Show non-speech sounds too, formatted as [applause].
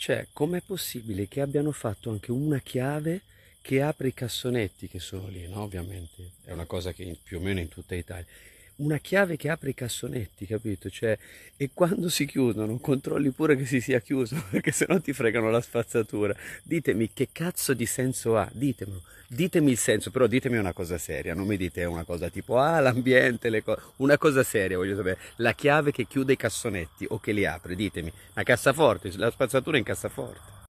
Cioè, com'è possibile che abbiano fatto anche una chiave che apre i cassonetti che sono lì, no? Ovviamente, è una cosa che più o meno in tutta Italia una chiave che apre i cassonetti, capito? Cioè, e quando si chiudono, controlli pure che si sia chiuso, [laughs] perché sennò ti fregano la spazzatura. Ditemi che cazzo di senso ha, ditemelo, ditemi il senso, però ditemi una cosa seria, non mi dite una cosa tipo, ah, l'ambiente, le cose, una cosa seria, voglio sapere, la chiave che chiude i cassonetti o che li apre, ditemi, la cassaforte, la spazzatura in cassaforte.